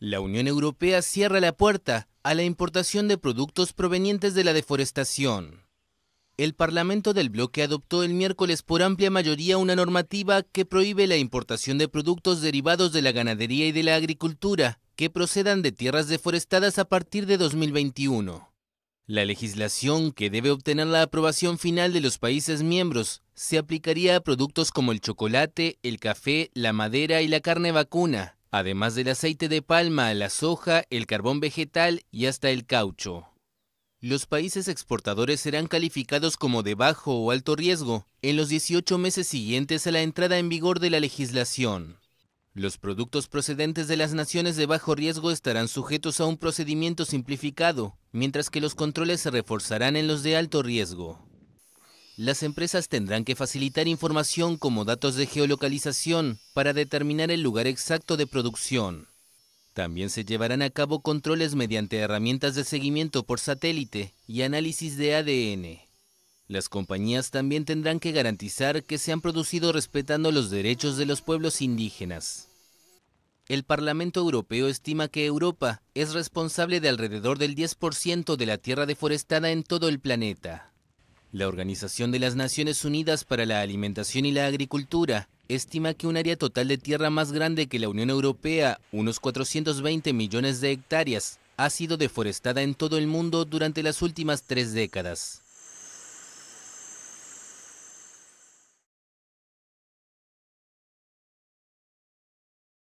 La Unión Europea cierra la puerta a la importación de productos provenientes de la deforestación. El Parlamento del bloque adoptó el miércoles por amplia mayoría una normativa que prohíbe la importación de productos derivados de la ganadería y de la agricultura que procedan de tierras deforestadas a partir de 2021. La legislación, que debe obtener la aprobación final de los países miembros, se aplicaría a productos como el chocolate, el café, la madera y la carne vacuna, además del aceite de palma, la soja, el carbón vegetal y hasta el caucho. Los países exportadores serán calificados como de bajo o alto riesgo en los 18 meses siguientes a la entrada en vigor de la legislación. Los productos procedentes de las naciones de bajo riesgo estarán sujetos a un procedimiento simplificado, mientras que los controles se reforzarán en los de alto riesgo. Las empresas tendrán que facilitar información como datos de geolocalización para determinar el lugar exacto de producción. También se llevarán a cabo controles mediante herramientas de seguimiento por satélite y análisis de ADN. Las compañías también tendrán que garantizar que se han producido respetando los derechos de los pueblos indígenas. El Parlamento Europeo estima que Europa es responsable de alrededor del 10% de la tierra deforestada en todo el planeta. La Organización de las Naciones Unidas para la Alimentación y la Agricultura estima que un área total de tierra más grande que la Unión Europea, unos 420 millones de hectáreas, ha sido deforestada en todo el mundo durante las últimas tres décadas.